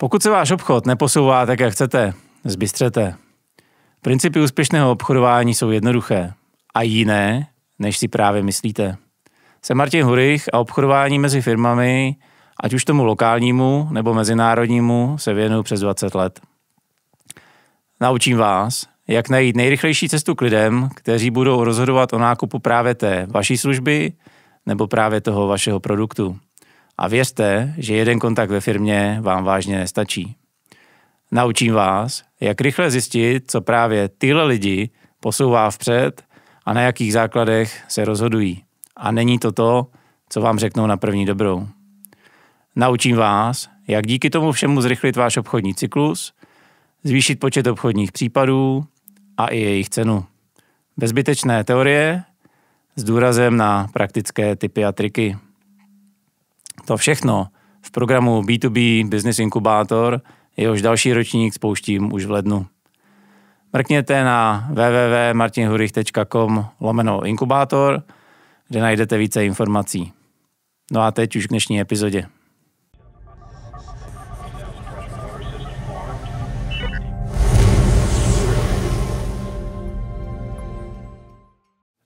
Pokud se váš obchod neposouvá tak, jak chcete, zbystřete. Principy úspěšného obchodování jsou jednoduché a jiné, než si právě myslíte. Jsem Martin Hurich a obchodování mezi firmami, ať už tomu lokálnímu nebo mezinárodnímu, se věnuju přes 20 let. Naučím vás, jak najít nejrychlejší cestu k lidem, kteří budou rozhodovat o nákupu právě té vaší služby nebo právě toho vašeho produktu. A věřte, že jeden kontakt ve firmě vám vážně nestačí. Naučím vás, jak rychle zjistit, co právě tyhle lidi posouvá vpřed a na jakých základech se rozhodují. A není to to, co vám řeknou na první dobrou. Naučím vás, jak díky tomu všemu zrychlit váš obchodní cyklus, zvýšit počet obchodních případů a i jejich cenu. Bezbytečné teorie s důrazem na praktické typy a triky. To všechno v programu B2B Business Inkubátor, jehož další ročník spouštím už v lednu. Mrkněte na www.martinhurich.com lomeno inkubátor, kde najdete více informací. No a teď už k dnešní epizodě.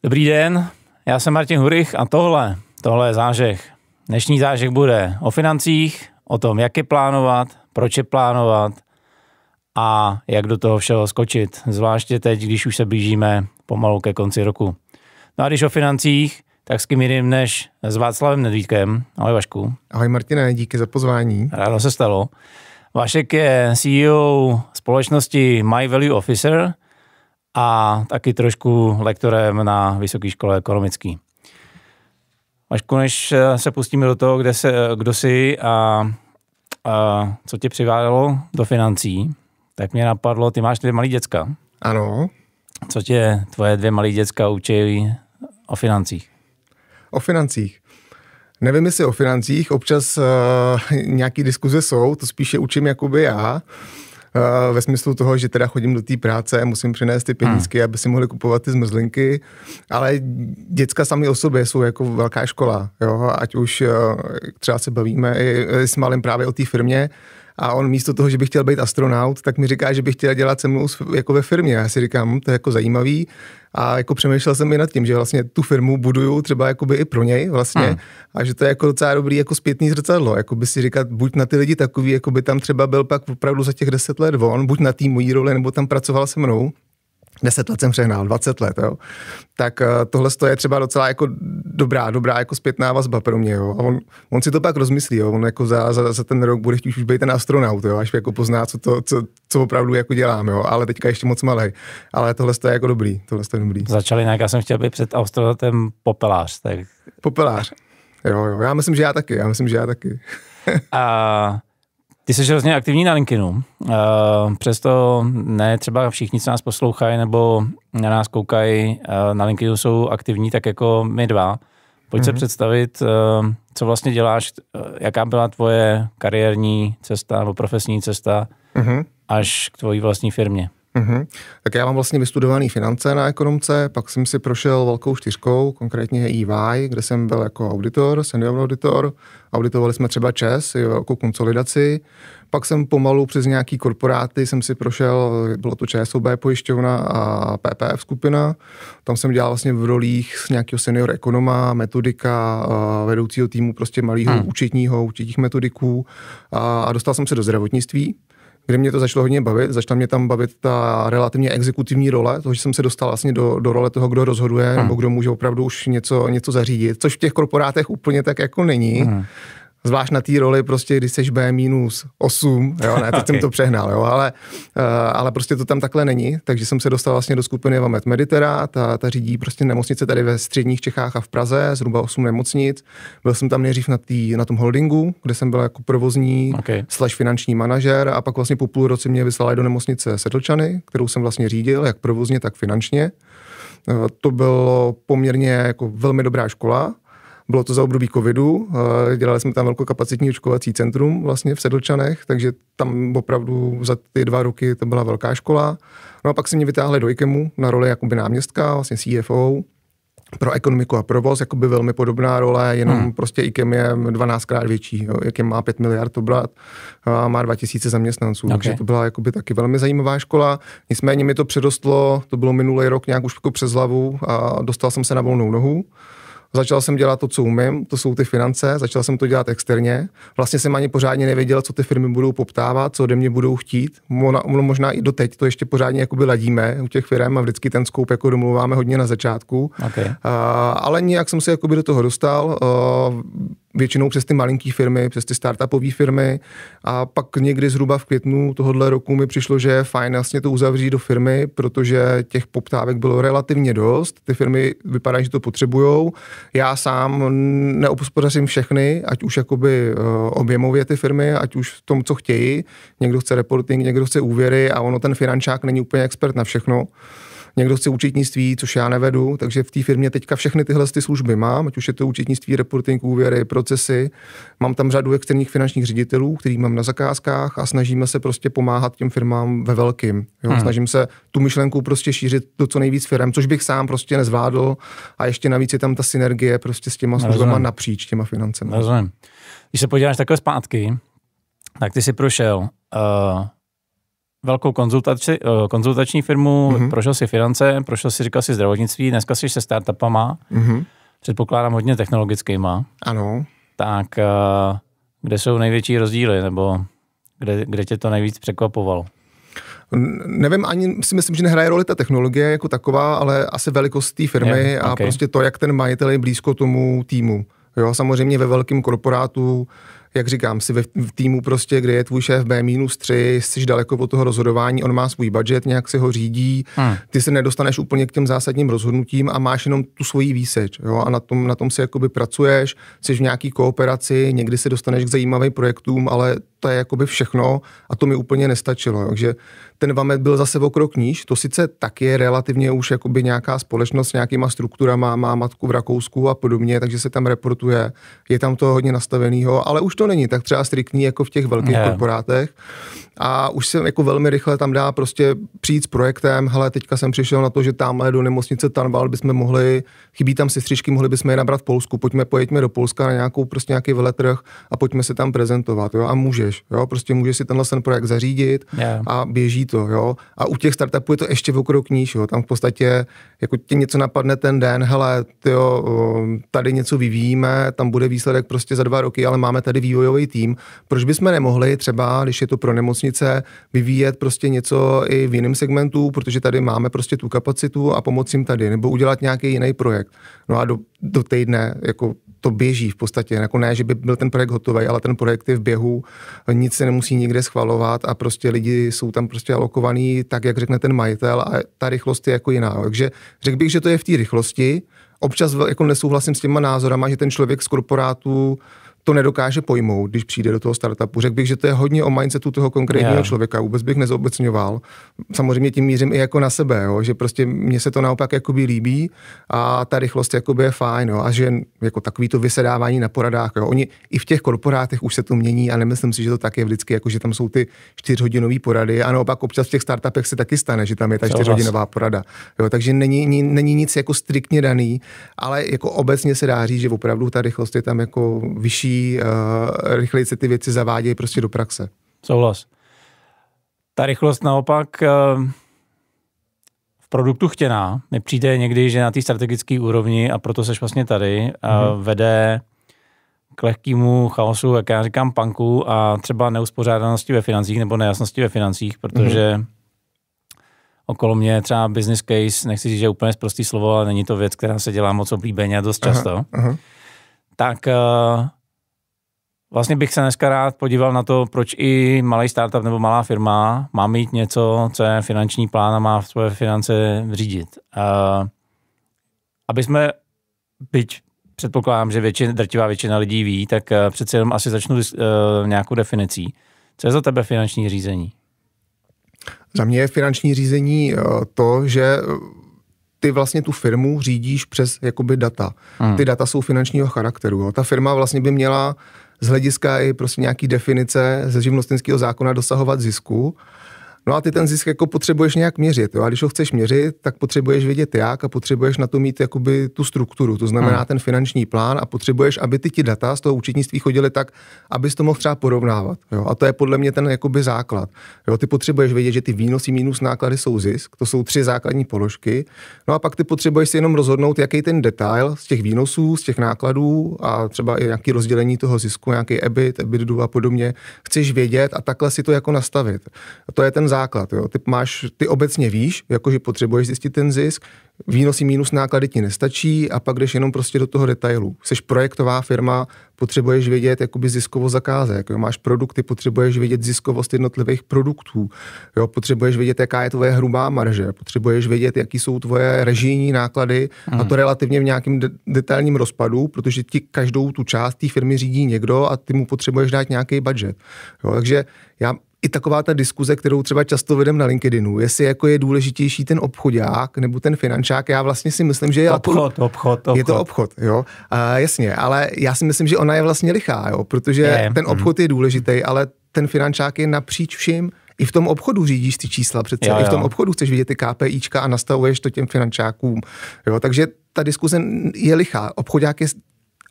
Dobrý den, já jsem Martin Hurich a tohle, tohle je zážeh. Dnešní zážek bude o financích, o tom, jak je plánovat, proč je plánovat a jak do toho všeho skočit, zvláště teď, když už se blížíme pomalu ke konci roku. No a když o financích, tak s kým jiným než s Václavem Nedvídkem. Ahoj Vašku. Ahoj Martina. díky za pozvání. Ráno se stalo. Vašek je CEO společnosti My Value Officer a taky trošku lektorem na Vysoké škole ekonomické. Mašku, než eh, se pustíme do toho, kde se, eh, kdo jsi a, a co tě přivádalo do financí, tak mě napadlo, ty máš dvě malé děcka. Ano. Co tě tvoje dvě malé děcka učí o financích? O financích. Nevím, jestli o financích, občas uh, nějaký diskuze jsou, to spíše učím jakoby já. Uh, Eh, ve smyslu toho, že teda chodím do té práce, musím přinést ty penízky, hmm. aby si mohli kupovat ty zmrzlinky, ale děcka sami o sobě jsou jako velká škola, jo, ať už eh, třeba se bavíme i s malým právě o té firmě, a on místo toho, že by chtěl být astronaut, tak mi říká, že by chtěl dělat se mnou jako ve firmě. Já si říkám, hm, to je jako zajímavý a jako přemýšlel jsem i nad tím, že vlastně tu firmu buduju třeba jakoby i pro něj vlastně hmm. a že to je jako docela dobrý jako zpětný zrcadlo, jako by si říkat, buď na ty lidi takový, jako by tam třeba byl pak opravdu za těch deset let on, buď na té mojí roli, nebo tam pracoval se mnou, 10 let jsem přehnal, 20 let, jo. Tak eh, tohle je třeba docela jako dobrá, dobrá jako zpětná vazba pro mě, jo. A on, on si to pak rozmyslí, jo. On jako za, za, za ten rok bude chtít už být ten astronaut, jo. Až jako pozná, co, to, co, co opravdu jako dělám, jo. Ale teďka ještě moc malý. Ale tohle je jako dobrý, tohle je dobrý. Začali nějak, já jsem chtěl být před astronautem popelář, tak... Popelář, jo, jo. Já myslím, že já taky, já myslím, že já taky. A ty jsi hrozně aktivní na LinkedInu, eh, přesto ne třeba všichni, co nás poslouchají nebo na nás koukají, eh, na LinkedInu jsou aktivní tak jako my dva. Pojď mm-hmm. se mhm. představit, eh, co vlastně děláš, jaká byla tvoje kariérní cesta nebo profesní cesta mm-hmm. až k tvojí vlastní firmě. Mm-hmm. Tak já mám vlastně vystudovaný finance na ekonomce, pak jsem si prošel velkou čtyřkou, konkrétně EY, kde jsem byl jako auditor, senior auditor. Auditovali jsme třeba ČES, jako konsolidaci. Pak jsem pomalu přes nějaký korporáty jsem si prošel, bylo to ČSOB pojišťovna a PPF skupina. Tam jsem dělal vlastně v rolích s nějakého senior ekonoma, metodika, eh, vedoucího týmu prostě malého hmm. účetního, účetních metodiků a, a dostal jsem se do zdravotnictví kde mě to začalo hodně bavit. Začala mě tam bavit ta relativně exekutivní role, to, že jsem se dostal vlastně do, do role toho, kdo rozhoduje, hmm. nebo kdo může opravdu už něco, něco zařídit, což v těch korporátech úplně tak jako není. Hmm. Zvlášť na té roli prostě, když seš B-8, jo, ne, teď okay. jsem to přehnal, jo, ale, uh, ale prostě to tam takhle není, takže jsem se dostal vlastně do skupiny Vamed Meditera, ta, ta řídí prostě nemocnice tady ve středních Čechách a v Praze, zhruba 8 nemocnic. Byl jsem tam nejdřív na, tý, na tom holdingu, kde jsem byl jako provozní okay. slash finanční manažer a pak vlastně po půl roce mě vyslali do nemocnice Sedlčany, kterou jsem vlastně řídil, jak provozně, tak finančně. Eh, to bylo poměrně jako velmi dobrá škola, bylo to za období covidu, eh, dělali jsme tam velkokapacitní očkovací centrum vlastně v Sedlčanech, takže tam opravdu za ty dva roky to byla velká škola. No a pak se mě vytáhli do IKEMu na roli jakoby náměstka, vlastně CFO, pro ekonomiku a provoz, jakoby velmi podobná role, jenom hmm. prostě IKEM je 12 krát větší, jo. IKEM má 5 miliard obrat a eh, má 2000 zaměstnanců, okay. takže to byla jakoby taky velmi zajímavá škola, nicméně mi to předostlo, to bylo minulý rok nějak už jako přes hlavu a dostal jsem se na volnou nohu, Začal jsem dělat to, co umím, to jsou ty finance, začal jsem to dělat externě. Vlastně jsem ani pořádně nevěděl, co ty firmy budou poptávat, co ode mě budou chtít. Mo, možná i doteď to ještě pořádně jakoby ladíme u těch firm a vždycky ten skoup jako domluváme hodně na začátku. Okay. Uh, ale nějak jsem se jakoby do toho dostal. Uh, většinou přes ty malinký firmy, přes ty startupové firmy a pak někdy zhruba v květnu tohohle roku mi přišlo, že je fajn vlastně to uzavřít do firmy, protože těch poptávek bylo relativně dost, ty firmy vypadají, že to potřebujou. Já sám neobspodařím všechny, ať už jakoby eh, objemově ty firmy, ať už v tom, co chtějí. Někdo chce reporting, někdo chce úvěry a ono ten finančák není úplně expert na všechno někdo chce účetnictví, což já nevedu, takže v té firmě teďka všechny tyhle ty služby mám, ať už je to účetnictví, reporting, úvěry, procesy. Mám tam řadu externích finančních ředitelů, který mám na zakázkách a snažíme se prostě pomáhat těm firmám ve velkým. Jo? Hmm. Snažím se tu myšlenku prostě šířit do co nejvíc firm, což bych sám prostě nezvládl a ještě navíc je tam ta synergie prostě s těma službama Rozumím. napříč těma financemi. Rozumím. Když se podíváš takhle zpátky, tak ty si prošel uh, velkou konzultaci, eh, konzultační firmu, mm-hmm. prošel si finance, prošel si, říkal si zdravotnictví, dneska jsi se startupama, mm-hmm. předpokládám hodně technologickýma. Ano. Tak eh, kde jsou největší rozdíly, nebo kde, kde tě to nejvíc překvapovalo? Nevím, ani si myslím, že nehraje roli ta technologie jako taková, ale asi velikost té firmy je, okay. a prostě to, jak ten majitel je blízko tomu týmu. Jo, samozřejmě ve velkém korporátu jak říkám, si ve v týmu prostě, kde je tvůj šéf B-3, jsi daleko od toho rozhodování, on má svůj budget, nějak si ho řídí, hmm. ty se nedostaneš úplně k těm zásadním rozhodnutím a máš jenom tu svoji výseč. Jo? A na tom, na tom si jakoby pracuješ, jsi v nějaký kooperaci, někdy se dostaneš k zajímavým projektům, ale to je jakoby všechno a to mi úplně nestačilo. Takže ten VAMET byl zase o krok níž. To sice tak je relativně už jakoby nějaká společnost s nějakýma strukturama, má matku v Rakousku a podobně, takže se tam reportuje. Je tam to hodně nastaveného, ale už to není tak třeba striktní jako v těch velkých yeah. korporátech. A už se jako velmi rychle tam dá prostě přijít s projektem, hele, teďka jsem přišel na to, že tamhle do nemocnice Tanval bychom mohli, chybí tam sestřičky, mohli bychom je nabrat v Polsku, pojďme, pojďme do Polska na nějakou prostě nějaký veletrh a pojďme se tam prezentovat, jo, a můžeš, jo, prostě můžeš si tenhle ten projekt zařídit yeah. a běží to, jo. A u těch startupů je to ještě v okruh níž, jo. Tam v podstatě, jako ti něco napadne ten den, hele, jo, um, tady něco vyvíjíme, tam bude výsledek prostě za dva roky, ale máme tady vývojový tým. Proč bychom nemohli třeba, když je to pro nemocnice, vyvíjet prostě něco i v jiném segmentu, protože tady máme prostě tu kapacitu a pomoci jim tady, nebo udělat nějaký jiný projekt. No a do, do týdne, jako to běží v podstatě. Jako ne, že by byl ten projekt hotový, ale ten projekt je v běhu, nic se nemusí nikde schvalovat a prostě lidi jsou tam prostě alokovaní tak, jak řekne ten majitel a ta rychlost je jako jiná. Takže řekl bych, že to je v té rychlosti. Občas jako nesouhlasím s těma názorama, že ten člověk z korporátu uh, to nedokáže pojmout, když přijde do toho startupu. Řekl bych, že to je hodně o mindsetu toho konkrétního yeah. člověka, vůbec bych nezobecňoval. Samozřejmě tím mířím i jako na sebe, jo, že prostě mně se to naopak jakoby líbí a ta rychlost jakoby je fajn jo, a že jako takový to vysedávání na poradách. Jo. Oni i v těch korporátech už se to mění a nemyslím si, že to tak je vždycky, jako že tam jsou ty čtyřhodinové porady a naopak občas v těch startupech se taky stane, že tam je ta čtyřhodinová porada. Jo, takže není, není, není, nic jako striktně daný, ale jako obecně se dá říct, že opravdu ta rychlost je tam jako vyšší uh, rychleji se ty věci zavádějí prostě do praxe. Souhlas. Ta rychlost naopak eh, v produktu chtěná. Mi přijde někdy, že na té strategické úrovni, a proto seš vlastně tady, mm-hmm. vede k lehkému chaosu, jak já říkám, panku a třeba neuspořádanosti ve financích nebo nejasnosti ve financích, protože mm-hmm. okolo mě třeba business case, nechci říct, že je úplně prostý slovo, ale není to věc, která se dělá moc oblíbeně dost často. Aha, aha. Tak uh, Vlastně bych se dneska rád podíval na to, proč i malý startup nebo malá firma má mít něco, co je finanční plán a má v svoje finance řídit. aby jsme, byť předpokládám, že většin, drtivá většina lidí ví, tak eh, přece jenom asi začnu s eh, nějakou definicí. Co je za tebe finanční řízení? Za mě je finanční řízení eh, to, že ty vlastně tu firmu řídíš přes jakoby data. Hmm. Ty data jsou finančního charakteru. Ta firma vlastně by měla uh, z hlediska i prostě nějaký definice ze živnostenského zákona dosahovat zisku. No a ty ten zisk jako potřebuješ nějak měřit. Jo? A když ho chceš měřit, tak potřebuješ vědět jak a potřebuješ na to mít jakoby tu strukturu, to znamená hmm. ten finanční plán a potřebuješ, aby ty ti data z toho účetnictví chodily tak, abys to mohl třeba porovnávat. Jo? A to je podle mě ten jakoby základ. Jo? Ty potřebuješ vědět, že ty výnosy minus náklady jsou zisk, to jsou tři základní položky. No a pak ty potřebuješ si jenom rozhodnout, jaký ten detail z těch výnosů, z těch nákladů a třeba i nějaký rozdělení toho zisku, nějaký EBIT, EBITDA a podobně, chceš vědět a takhle si to jako nastavit. A to je ten základ. Jo. Ty, máš, ty obecně víš, jakože potřebuješ zjistit ten zisk, výnosy minus náklady ti nestačí a pak jdeš jenom prostě do toho detailu. Jsi projektová firma, potřebuješ vědět jakoby ziskovost zakázek, jo. máš produkty, potřebuješ vědět ziskovost jednotlivých produktů, jo. potřebuješ vědět, jaká je tvoje hrubá marže, potřebuješ vědět, jaký jsou tvoje režijní náklady hmm. a mhm. to relativně v nějakém de- detailním rozpadu, protože ti každou tu část té firmy řídí někdo a ty mu potřebuješ dát nějaký budget. Jo. Takže já i taková ta diskuze, kterou třeba často vedem na LinkedInu, jestli jako je důležitější ten obchodák nebo ten finančák, já vlastně si myslím, že je obchod, jako, obchod, obchod. Je to obchod, jo. A, jasně, ale já si myslím, že ona je vlastně lichá, jo, protože je. ten mm. obchod je důležitý, ale ten finančák je napříč vším. I v tom obchodu řídíš ty čísla přece, jo, jo. i v tom obchodu chceš vidět ty KPIčka a nastavuješ to těm finančákům. Jo, takže ta diskuze je lichá. Obchodák je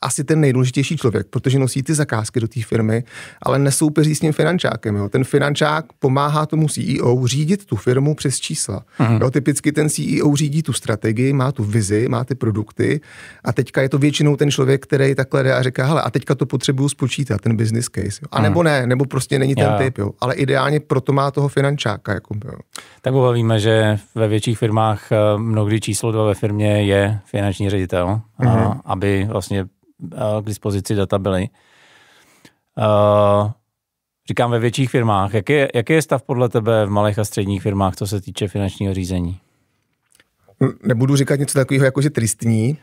asi ten nejdůležitější člověk, protože nosí ty zakázky do té firmy, ale nesoupeří s tím finančákem. Jo. Ten finančák pomáhá tomu CEO řídit tu firmu přes čísla. Mhm. Jo, typicky ten CEO řídí tu strategii, má tu vizi, má ty produkty a teďka je to většinou ten člověk, který takhle jde a říká, hele, a teďka to potřebuju spočítat, ten business case. Jo. A mhm. nebo ne, nebo prostě není ten typ, jo. ale ideálně proto má toho finančáka. Jako, jo. Tak víme, že ve větších firmách eh, mnohdy číslo dva ve firmě je finanční ředitel, a, mhm. aby vlastně k dispozici data byly. říkám ve větších firmách. Jaký je, jaký je stav podle tebe v malých a středních firmách, co se týče finančního řízení? Nebudu říkat něco takového jako, že tristní,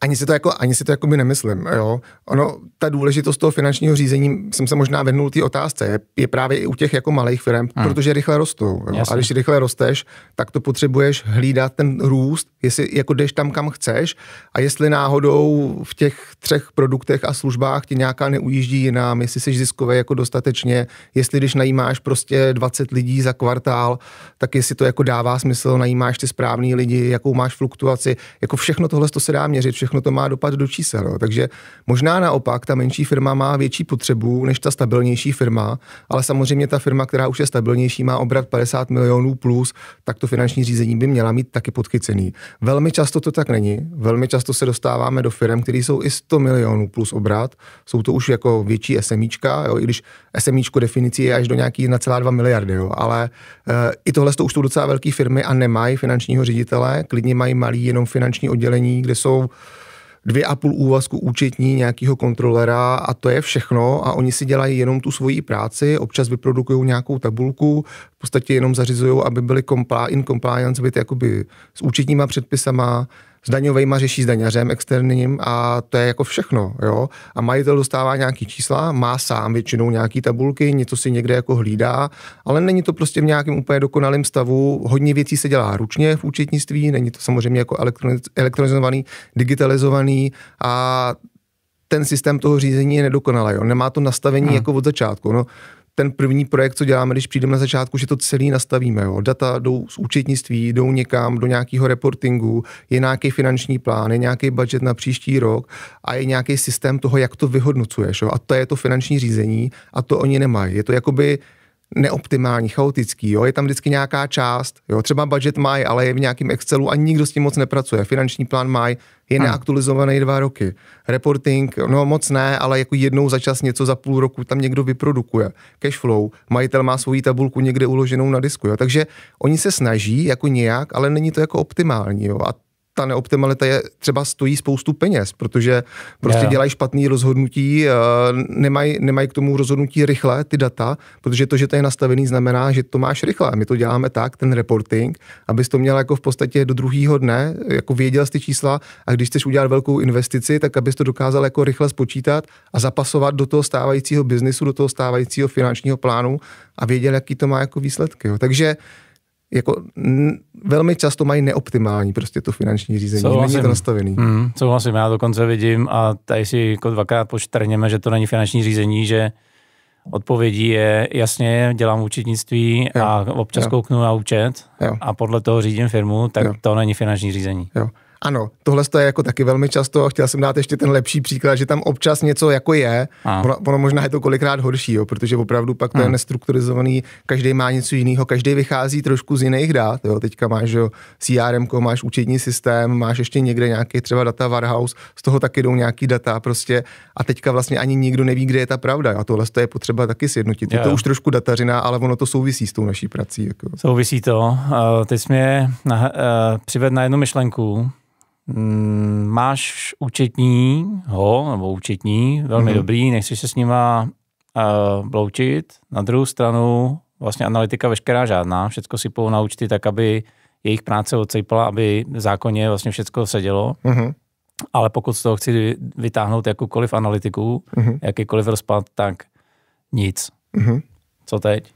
ani si to jako, ani si to jako by nemyslím. Jo. Ono, ta důležitost toho finančního řízení, jsem se možná vednul té otázce, je, je, právě i u těch jako malých firm, hmm. protože rychle rostou. Jo. A když rychle rosteš, tak to potřebuješ hlídat ten růst, jestli jako jdeš tam, kam chceš a jestli náhodou v těch třech produktech a službách ti nějaká neujíždí jinám, jestli jsi ziskový jako dostatečně, jestli když najímáš prostě 20 lidí za kvartál, tak jestli to jako dává smysl, najímáš ty správný lidi, jakou máš fluktuaci, jako všechno tohle to se dá měřit, všechno to má dopad do čísel. Takže možná naopak ta menší firma má větší potřebu než ta stabilnější firma, ale samozřejmě ta firma, která už je stabilnější, má obrat 50 milionů plus, tak to finanční řízení by měla mít taky podchycený. Velmi často to tak není. Velmi často se dostáváme do firm, které jsou i 100 milionů plus obrat. Jsou to už jako větší SMIčka, jo, i když SMIčko definicí je až do nějaký 1,2 miliardy, jo, ale e, i tohle to už jsou docela velké firmy a nemají finančního ředitele, klidně mají malý jenom finanční oddělení, kde jsou dvě a půl úvazku účetní nějakého kontrolera a to je všechno a oni si dělají jenom tu svoji práci, občas vyprodukují nějakou tabulku, v podstatě jenom zařizují, aby byly comply, in compliance byt jakoby s účetníma předpisama, s daňovejma řeší s daňařem externím a to je jako všechno. Jo? A majitel dostává nějaký čísla, má sám většinou nějaký tabulky, něco si někde jako hlídá, ale není to prostě v nějakém úplně dokonalém stavu. Hodně věcí se dělá ručně v účetnictví, není to samozřejmě jako elektronizovaný, digitalizovaný a ten systém toho řízení je nedokonalý. On nemá to nastavení hmm. jako od začátku. No, ten první projekt, co děláme, když přijdeme na začátku, že to celý nastavíme. Jo. Data jdou z účetnictví, jdou někam do nějakého reportingu, je nějaký finanční plán, je nějaký budget na příští rok a je nějaký systém toho, jak to vyhodnocuješ. Jo. A to je to finanční řízení a to oni nemají. Je to jakoby neoptimální, chaotický, jo? je tam vždycky nějaká část, jo? třeba budget mají, ale je v nějakém Excelu a nikdo s tím moc nepracuje, finanční plán mají, je neaktualizovaný dva roky. Reporting, no moc ne, ale jako jednou za čas něco za půl roku tam někdo vyprodukuje. Cashflow, majitel má svoji tabulku někde uloženou na disku. Jo. Takže oni se snaží jako nějak, ale není to jako optimální. Jo. A ta neoptimalita je třeba stojí spoustu peněz, protože prostě yeah. dělají špatný rozhodnutí, eh, nemají, nemaj k tomu rozhodnutí rychle ty data, protože to, že to je nastavený, znamená, že to máš rychle. My to děláme tak, ten reporting, abys to měl jako v podstatě do druhého dne, jako věděl z ty čísla a když chceš udělat velkou investici, tak abys to dokázal jako rychle spočítat a zapasovat do toho stávajícího biznisu, do toho stávajícího finančního plánu a věděl, jaký to má jako výsledky. Jo. Takže jako n- velmi často mají neoptimální prostě to finanční řízení. Souhlasím. Není to nastavený. Mm, souhlasím, já dokonce vidím a tady si jako dvakrát poštrněme, že to není finanční řízení, že odpovědí je jasně, dělám účetnictví jo. a občas jo. kouknu na účet jo. a podle toho řídím firmu, tak jo. to není finanční řízení. Jo. Ano, tohle je jako taky velmi často a chtěl jsem dát ještě ten lepší příklad, že tam občas něco jako je, ono, ono možná je to kolikrát horší, jo, protože opravdu pak to a. je hmm. nestrukturizovaný, každý má něco jiného, každý vychází trošku z jiných dát, jo, teďka máš jo, CRM, máš účetní systém, máš ještě někde nějaký třeba data warehouse, z toho taky jdou nějaký data prostě a teďka vlastně ani nikdo neví, kde je ta pravda a tohle je potřeba taky sjednotit. Je to už trošku datařina, ale ono to souvisí s tou naší prací. Jako. Souvisí to. Uh, eh, teď jsi mě na, uh, eh, přivedl na jednu myšlenku, mm, máš účetní, ho, nebo účetní, velmi mm-hmm. dobrý, nechceš se s nima uh, bloučit. Na druhou stranu vlastně analytika veškerá žádná, všechno si na účty tak, aby jejich práce odsejpala, aby zákonně vlastně všechno sedělo. Mm-hmm. Ale pokud z toho chci vytáhnout jakoukoliv analytiku, mm-hmm. jakýkoliv rozpad, tak nic. Mm-hmm. Co teď?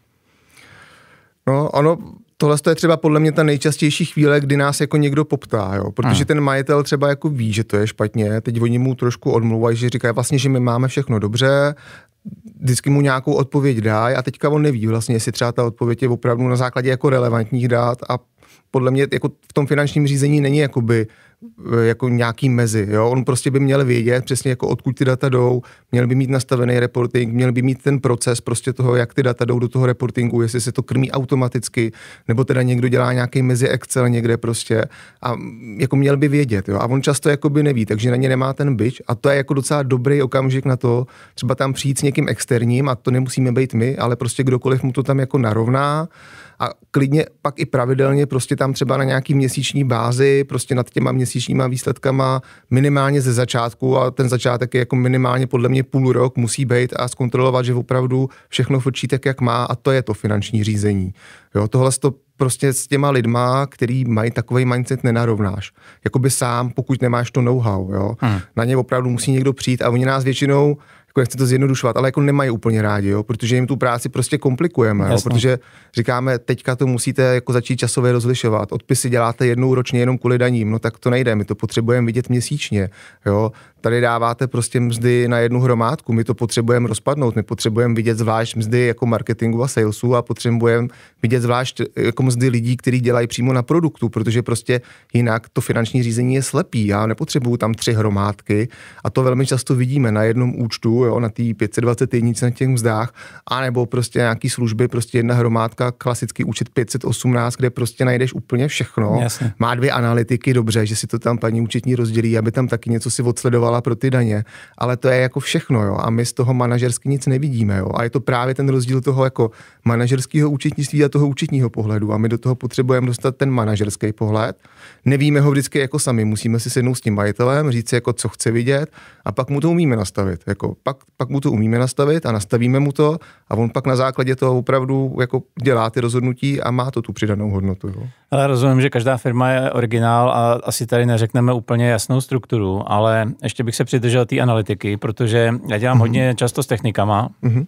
No, ano tohle je třeba podle mě ta nejčastější chvíle, kdy nás jako někdo poptá, jo? protože ten majitel třeba jako ví, že to je špatně, teď oni mu trošku odmluvají, že říkají vlastně, že my máme všechno dobře, vždycky mu nějakou odpověď dá a teďka on neví vlastně, jestli třeba ta odpověď je opravdu na základě jako relevantních dát a podle mě jako v tom finančním řízení není jakoby eh, jako nějaký mezi. Jo? On prostě by měl vědět přesně, jako odkud ty data jdou, měl by mít nastavený reporting, měl by mít ten proces prostě toho, jak ty data jdou do toho reportingu, jestli se to krmí automaticky, nebo teda někdo dělá nějaký mezi Excel někde prostě a mm, jako měl by vědět. Jo? A on často jako by neví, takže na ně nemá ten byč a to je jako docela dobrý okamžik na to, třeba tam přijít s někým externím a to nemusíme být my, ale prostě kdokoliv mu to tam jako narovná a klidně pak i pravidelně prostě tam třeba na nějaký měsíční bázi, prostě nad těma měsíčníma výsledkama minimálně ze začátku a ten začátek je jako minimálně podle mě půl rok musí být a zkontrolovat, že opravdu všechno fočí tak, jak má a to je to finanční řízení. Jo, tohle to prostě s těma lidma, který mají takový mindset, nenarovnáš. Jakoby sám, pokud nemáš to know-how, jo. Hmm. Na ně opravdu musí někdo přijít a oni nás většinou jako nechci to zjednodušovat, ale jako nemají úplně rádi, jo, protože jim tu práci prostě komplikujeme, jo, protože říkáme, teďka to musíte jako začít časově rozlišovat. Odpisy děláte jednou ročně jenom kvůli daním, no tak to nejde, my to potřebujeme vidět měsíčně. Jo? Tady dáváte prostě mzdy na jednu hromádku, my to potřebujeme rozpadnout, my potřebujeme vidět zvlášť mzdy jako marketingu a salesu a potřebujeme vidět zvlášť eh, jako mzdy lidí, kteří dělají přímo na produktu, protože prostě jinak to finanční řízení je slepý. Já nepotřebuju tam tři hromádky a to velmi často vidíme na jednom účtu, jo, na té jednice na těch mzdách, anebo prostě nějaký služby, prostě jedna hromádka dneska klasický účet 518, kde prostě najdeš úplně všechno. Jasně. Má dvě analytiky, dobře, že si to tam paní účetní rozdělí, aby tam taky něco si odsledovala pro ty daně, ale to je jako všechno, jo, a my z toho manažersky nic nevidíme, jo, a je to právě ten rozdíl toho jako manažerského účetnictví a toho účetního pohledu a my do toho potřebujeme dostat ten manažerský pohled. Nevíme ho vždycky jako sami, musíme si sednout s tím majitelem, říct si jako co chce vidět a pak mu to umíme nastavit, jako pak, pak mu to umíme nastavit a nastavíme mu to a on pak na základě toho opravdu jako dělá ty rozhodnutí a má to tu přidanou hodnotu. Jo. Ale rozumím, že každá firma je originál a asi tady neřekneme úplně jasnou strukturu, ale ještě bych se přidržel té analytiky, protože já dělám mm-hmm. hodně často s technikama, mm-hmm.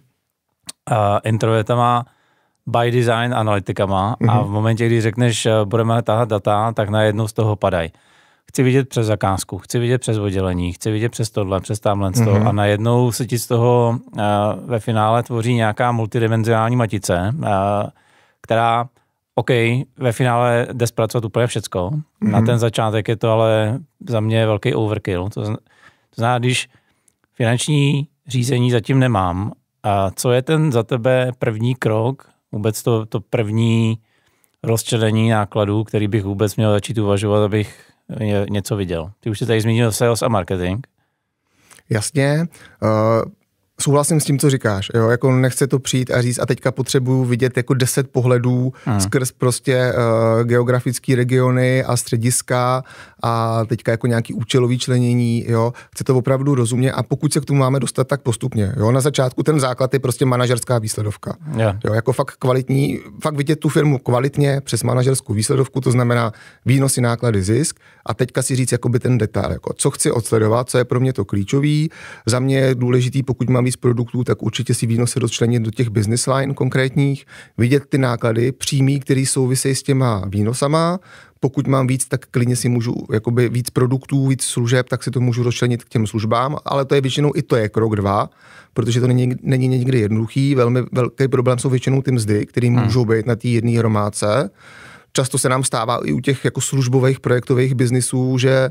a introvertama, by design analytikama mm-hmm. a mhm. v momentě, kdy řekneš, eh, budeme tahat data, tak najednou z toho padají chci vidět přes zakázku, chci vidět přes oddělení, chci vidět přes tohle, přes tamhle mm-hmm. a najednou se ti z toho uh, ve finále tvoří nějaká multidimenzionální matice, uh, která OK, ve finále jde zpracovat úplně všecko. Mm-hmm. Na mhm. ten začátek je to ale za mě velký overkill. To, to znamená, když finanční řízení zatím nemám, a co je ten za tebe první krok, vůbec to, to první rozčelení nákladů, který bych vůbec měl začít uvažovat, abych něco viděl. Ty už jsi tady zmínil sales a marketing. Jasně. Eh, souhlasím s tím, co říkáš. Jo? Jako nechce to přijít a říct, a teďka potřebuju vidět jako deset pohledů hmm. skrz prostě uh, eh, geografické regiony a střediska a teďka jako nějaký účelový členění. Jo? Chce to opravdu rozumně a pokud se k tomu máme dostat, tak postupně. Jo? Na začátku ten základ je prostě manažerská výsledovka. Yeah. Jo? Jako fakt kvalitní, fakt vidět tu firmu kvalitně přes manažerskou výsledovku, to znamená výnosy, náklady, zisk a teďka si říct jakoby ten detail, jako co chci odsledovat, co je pro mě to klíčový. Za mě je důležitý, pokud mám víc produktů, tak určitě si výnosy rozčlenit do těch business line konkrétních, vidět ty náklady přímý, které souvisejí s těma výnosama. Pokud mám víc, tak klidně si můžu jakoby víc produktů, víc služeb, tak si to můžu rozčlenit k těm službám, ale to je většinou i to je krok dva, protože to není, není někdy jednoduchý. Velmi velký problém jsou většinou ty mzdy, které hmm. můžou být na té jedné hromádce často se nám stává i u těch jako službových projektových biznisů, že uh,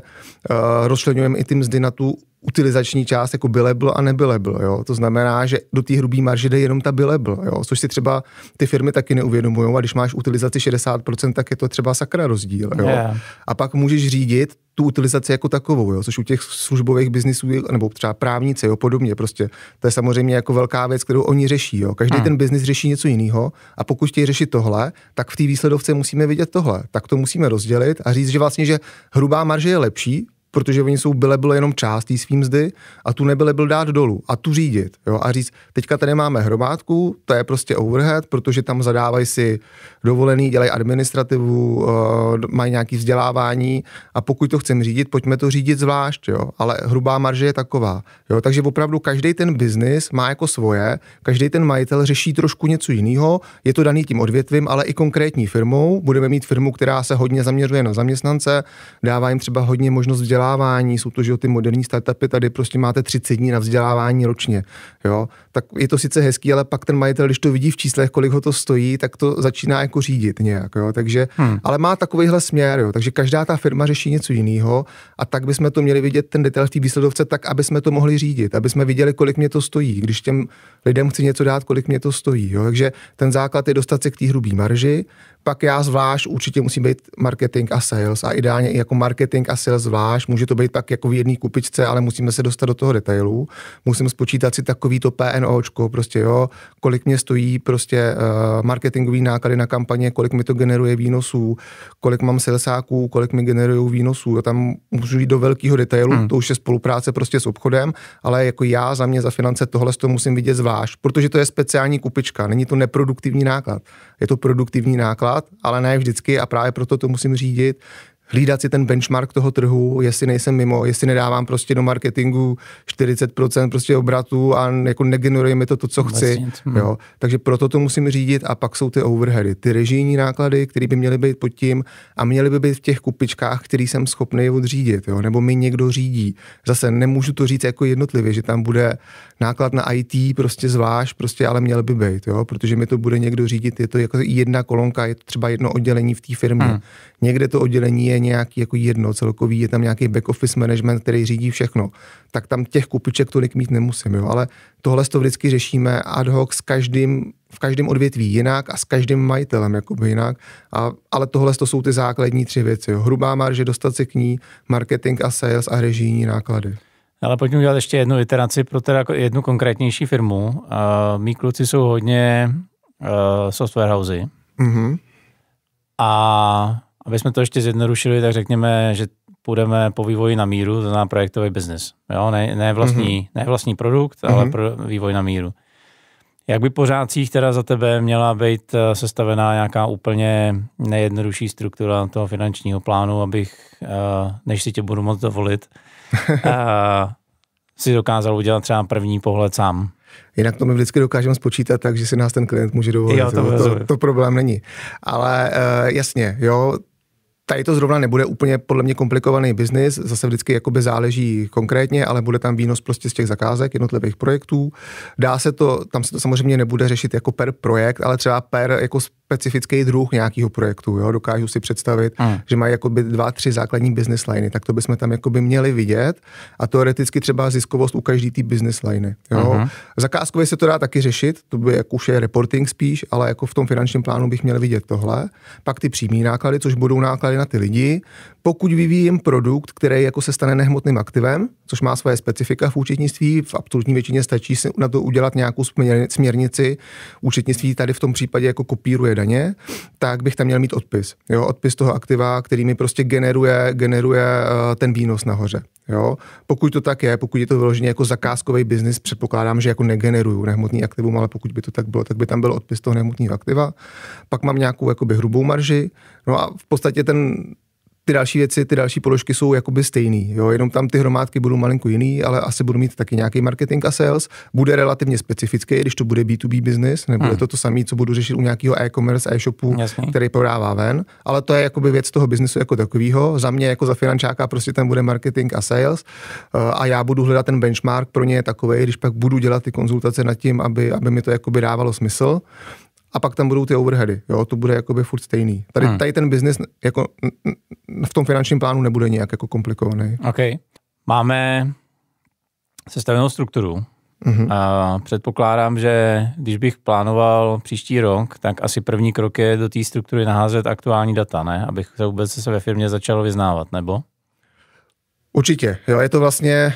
eh, rozčlenujeme i ty mzdy na tu utilizační část jako byle bylo a bylo. Jo? To znamená, že do té hrubé marže jde jenom ta bylo, jo? což si třeba ty firmy taky neuvědomují a když máš utilizaci 60%, tak je to třeba sakra rozdíl. Jo? Yeah. A pak můžeš řídit tu utilizaci jako takovou, jo? což u těch službových biznisů, nebo třeba právnice, jo, podobně prostě. To je samozřejmě jako velká věc, kterou oni řeší. Jo? Každý hmm. ten biznis řeší něco jiného a pokud chtějí řešit tohle, tak v té výsledovce musíme vidět tohle. Tak to musíme rozdělit a říct, že vlastně, že hrubá marže je lepší, protože oni jsou byle bylo jenom částí svým mzdy a tu nebyle byl dát dolů a tu řídit. Jo? A říct, teďka tady máme hromádku, to je prostě overhead, protože tam zadávají si dovolený, dělají administrativu, eh, mají nějaké vzdělávání a pokud to chceme řídit, pojďme to řídit zvlášť, jo? ale hrubá marže je taková. Jo? Takže opravdu každý ten biznis má jako svoje, každý ten majitel řeší trošku něco jiného, je to daný tím odvětvím, ale i konkrétní firmou. Budeme mít firmu, která se hodně zaměřuje na zaměstnance, dává jim třeba hodně možnost vzdělávání vzdělávání, jsou to že ty moderní startupy, tady prostě máte 30 dní na vzdělávání ročně. Jo? Tak je to sice hezký, ale pak ten majitel, když to vidí v číslech, kolik ho to stojí, tak to začíná jako řídit nějak. Jo? Takže, hmm. Ale má takovýhle směr, jo? takže každá ta firma řeší něco jiného a tak bychom to měli vidět ten detail v té výsledovce tak, aby jsme to mohli řídit, aby jsme viděli, kolik mě to stojí. Když těm lidem chci něco dát, kolik mě to stojí. Jo? Takže ten základ je dostat se k té hrubé marži, pak já zvlášť určitě musím být marketing a sales a ideálně i jako marketing a sales zvlášť může to být tak jako v jedné kupičce, ale musíme se dostat do toho detailu. Musím spočítat si takový to PNOčko, prostě jo, kolik mě stojí prostě uh, marketingový náklady na kampaně, kolik mi to generuje výnosů, kolik mám salesáků, kolik mi generují výnosů. Já tam můžu jít do velkého detailu, hmm. to už je spolupráce prostě s obchodem, ale jako já za mě za finance tohle to musím vidět zvlášť, protože to je speciální kupička, není to neproduktivní náklad. Je to produktivní náklad, ale ne vždycky a právě proto to musím řídit hlídat si ten benchmark toho trhu, jestli nejsem mimo, jestli nedávám prostě do marketingu 40% prostě obratu a jako negeneruje mi to to, co chci. Hm. Jo. Takže proto to musím řídit a pak jsou ty overheady, ty režijní náklady, které by měly být pod tím a měly by být v těch kupičkách, který jsem schopný odřídit, jo, nebo mi někdo řídí. Zase nemůžu to říct jako jednotlivě, že tam bude náklad na IT prostě zvlášť, prostě ale měl by být, jo, protože mi to bude někdo řídit, je to jako jedna kolonka, je to třeba jedno oddělení v té firmě. Hmm. Někde to oddělení je nějaký jako jedno celkový, je tam nějaký back office management, který řídí všechno, tak tam těch kupiček tolik mít nemusím, jo. Ale tohle to vždycky řešíme ad hoc s každým, v každém odvětví jinak a s každým majitelem jakoby jinak. A, ale tohle to jsou ty základní tři věci, jo. Hrubá marže, dostat se k ní, marketing a sales a režijní náklady. Ale pojďme udělat ještě jednu iteraci pro teda jako jednu konkrétnější firmu. Uh, mí kluci jsou hodně uh, software housey. Mm-hmm. A aby jsme to ještě zjednodušili, tak řekněme, že půjdeme po vývoji na míru, to znamená projektový biznis. ne, ne, vlastní, mm-hmm. ne vlastní produkt, mm-hmm. ale mhm. pro vývoj na míru. Jak by po teda za tebe měla být eh, sestavená nějaká úplně nejjednodušší struktura toho finančního plánu, abych, eh, než si tě budu moc dovolit, eh, si dokázal udělat třeba první pohled sám? Jinak to my vždycky dokážeme spočítat tak, že si nás ten klient může dovolit. Jo, to, to, to, to problém není. Ale jasně, jo, Tady to zrovna nebude úplně podle mě komplikovaný biznis, zase vždycky jakoby záleží konkrétně, ale bude tam výnos prostě z těch zakázek jednotlivých projektů. Dá se to, tam se to samozřejmě nebude řešit jako per projekt, ale třeba per jako specifický druh nějakého projektu. Jo? Dokážu si představit, hmm. že mají jakoby dva, tři základní business liney, tak to bychom tam jakoby měli vidět a teoreticky třeba ziskovost u každý té business liney. Jo? Hmm. Zakázkově se to dá taky řešit, to by jak už je reporting spíš, ale jako v tom finančním plánu bych měl vidět tohle. Pak ty přímý náklady, což budou náklady na ty lidi, pokud vyvíjím produkt, který jako se stane nehmotným aktivem, což má svoje specifika v účetnictví, v absolutní většině stačí si na to udělat nějakou směrnici, účetnictví tady v tom případě jako kopíruje daně, tak bych tam měl mít odpis. Jo, odpis toho aktiva, který mi prostě generuje, generuje eh, ten výnos nahoře. Jo? Pokud to tak je, pokud je to vyloženě jako zakázkový biznis, předpokládám, že jako negeneruju nehmotný aktivum, ale pokud by to tak bylo, tak by tam byl odpis toho nehmotného aktiva. Pak mám nějakou jakoby hrubou marži. No a v podstatě ten ty další věci, ty další položky jsou jakoby stejný, jo, jenom tam ty hromádky budou malinko jiný, ale asi budu mít taky nějaký marketing a sales, bude relativně specifický, když to bude B2B business, nebude hmm. to to samé, co budu řešit u nějakého e-commerce, e-shopu, Jasný. který prodává ven, ale to je jakoby věc toho biznesu jako takového, za mě jako za finančáka prostě tam bude marketing a sales eh, a já budu hledat ten benchmark pro ně je takový, když pak budu dělat ty konzultace nad tím, aby, aby mi to jakoby dávalo smysl, a pak tam budou ty overheady, jo, to bude jakoby furt stejný. Tady, hmm. tady ten biznis jako v tom finančním plánu nebude nějak jako komplikovaný. OK. Máme sestavenou strukturu. Mm-hmm. A předpokládám, že když bych plánoval příští rok, tak asi první krok je do té struktury naházet aktuální data, ne? Abych se vůbec se ve firmě začal vyznávat, nebo? Určitě. Jo, je to vlastně, eh,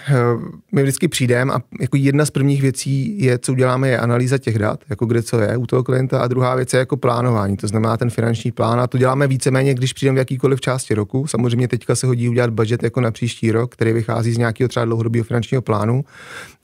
my vždycky přijdeme a jako jedna z prvních věcí je, co uděláme, je analýza těch dat, jako kde co je u toho klienta a druhá věc je jako plánování, to znamená ten finanční plán a to děláme víceméně, když přijdeme v jakýkoliv části roku. Samozřejmě teďka se hodí udělat budget jako na příští rok, který vychází z nějakého třeba dlouhodobého finančního plánu,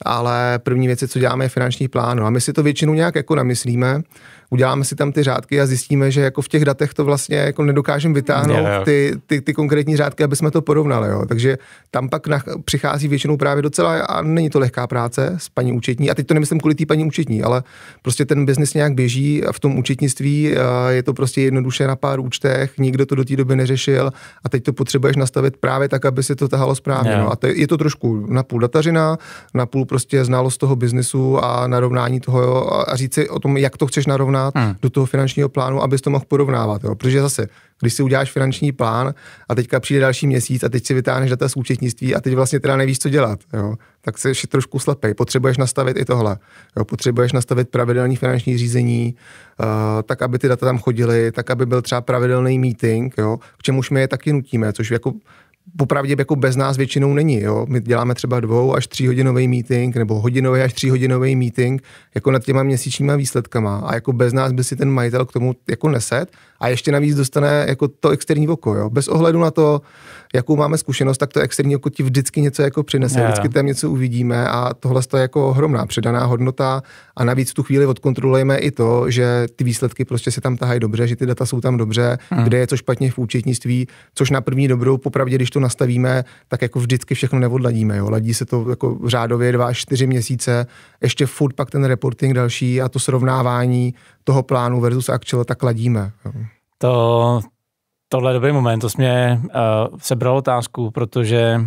ale první věc, je, co děláme, je finanční plán. No a my si to většinou nějak jako namyslíme, uděláme si tam ty řádky a zjistíme, že jako v těch datech to vlastně jako nedokážeme vytáhnout ty, ty, ty konkrétní řádky, aby jsme to porovnali. Jo. Takže tam pak na, přichází většinou právě docela, a není to lehká práce s paní účetní, a teď to nemyslím kvůli té paní účetní, ale prostě ten biznis nějak běží a v tom účetnictví eh, je to prostě jednoduše na pár účtech, nikdo to do té doby neřešil a teď to potřebuješ nastavit právě tak, aby se to tahalo správně. Yeah. No. A to, je to trošku na půl datařina, na půl prostě znalost toho biznisu a narovnání toho jo, a říct si o tom, jak to chceš narovnat hmm. do toho finančního plánu, abys to mohl porovnávat. Jo. Protože zase když si uděláš finanční plán a teďka přijde další měsíc a teď si vytáhneš data z účetnictví a teď vlastně teda nevíš, co dělat, jo? tak se ještě trošku slepej. Potřebuješ nastavit i tohle. Jo? Potřebuješ nastavit pravidelné finanční řízení, uh, tak aby ty data tam chodily, tak aby byl třeba pravidelný meeting, jo? k čemuž my je taky nutíme, což jako popravdě jako bez nás většinou není. Jo? My děláme třeba dvou až hodinový meeting nebo hodinový až hodinový meeting jako nad těma měsíčníma výsledkama a jako bez nás by si ten majitel k tomu jako neset a ještě navíc dostane jako to externí oko. Jo? Bez ohledu na to, jakou máme zkušenost, tak to externí oko jako ti vždycky něco jako přinese, yeah. vždycky tam něco uvidíme a tohle to je jako ohromná předaná hodnota a navíc v tu chvíli odkontrolujeme i to, že ty výsledky prostě se tam tahají dobře, že ty data jsou tam dobře, hmm. kde je co špatně v účetnictví, což na první dobrou, popravdě, když to nastavíme, tak jako vždycky všechno neodladíme, jo. ladí se to jako řádově dva až čtyři měsíce, ještě furt pak ten reporting další a to srovnávání toho plánu versus actual tak ladíme. Jo. To, Tohle je dobrý moment, to jsi mě uh, sebral otázku, protože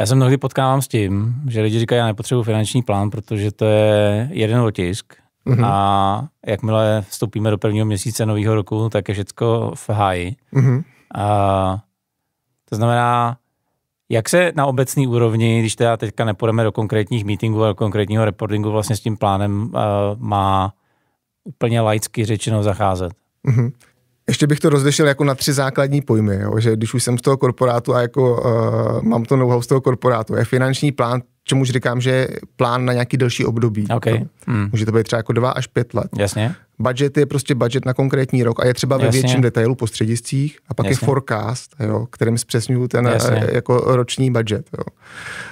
já se mnohdy potkávám s tím, že lidi říkají, já nepotřebuji finanční plán, protože to je jeden otisk mm-hmm. a jakmile vstoupíme do prvního měsíce nového roku, tak je všecko v háji. Mm-hmm. A, to znamená, jak se na obecní úrovni, když teda teďka nepůjdeme do konkrétních meetingů a do konkrétního reportingu vlastně s tím plánem uh, má úplně laicky řečeno zacházet? Mm-hmm ještě bych to rozlišil jako na tři základní pojmy, jo? že když už jsem z toho korporátu a jako uh, mám to know z toho korporátu, je finanční plán, čemuž říkám, že je plán na nějaký delší období. Okay. Hmm. Může to být třeba jako dva až pět let. Jasně budget je prostě budget na konkrétní rok a je třeba ve Jasně. větším detailu po střediscích a pak Jasně. je forecast, jo, kterým zpřesňuju ten eh, Jasně. jako roční budget. Jo.